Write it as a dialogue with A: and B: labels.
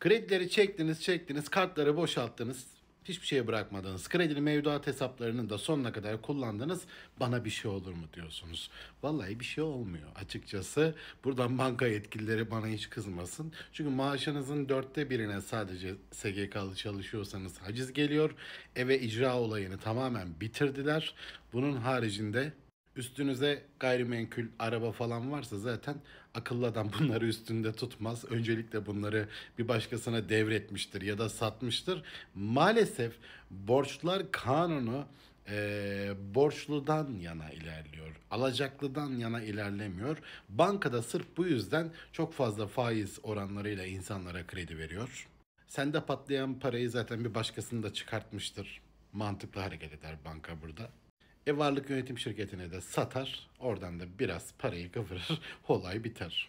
A: Kredileri çektiniz çektiniz kartları boşalttınız. Hiçbir şeye bırakmadınız. Kredili mevduat hesaplarını da sonuna kadar kullandınız. Bana bir şey olur mu diyorsunuz. Vallahi bir şey olmuyor açıkçası. Buradan banka yetkilileri bana hiç kızmasın. Çünkü maaşınızın dörtte birine sadece SGK'lı çalışıyorsanız haciz geliyor. Eve icra olayını tamamen bitirdiler. Bunun haricinde Üstünüze gayrimenkul araba falan varsa zaten akıllı adam bunları üstünde tutmaz. Öncelikle bunları bir başkasına devretmiştir ya da satmıştır. Maalesef borçlar kanunu e, ee, borçludan yana ilerliyor. Alacaklıdan yana ilerlemiyor. Bankada sırf bu yüzden çok fazla faiz oranlarıyla insanlara kredi veriyor. Sende patlayan parayı zaten bir başkasını da çıkartmıştır. Mantıklı hareket eder banka burada. E varlık yönetim şirketine de satar. Oradan da biraz
B: parayı kıvırır. Olay biter.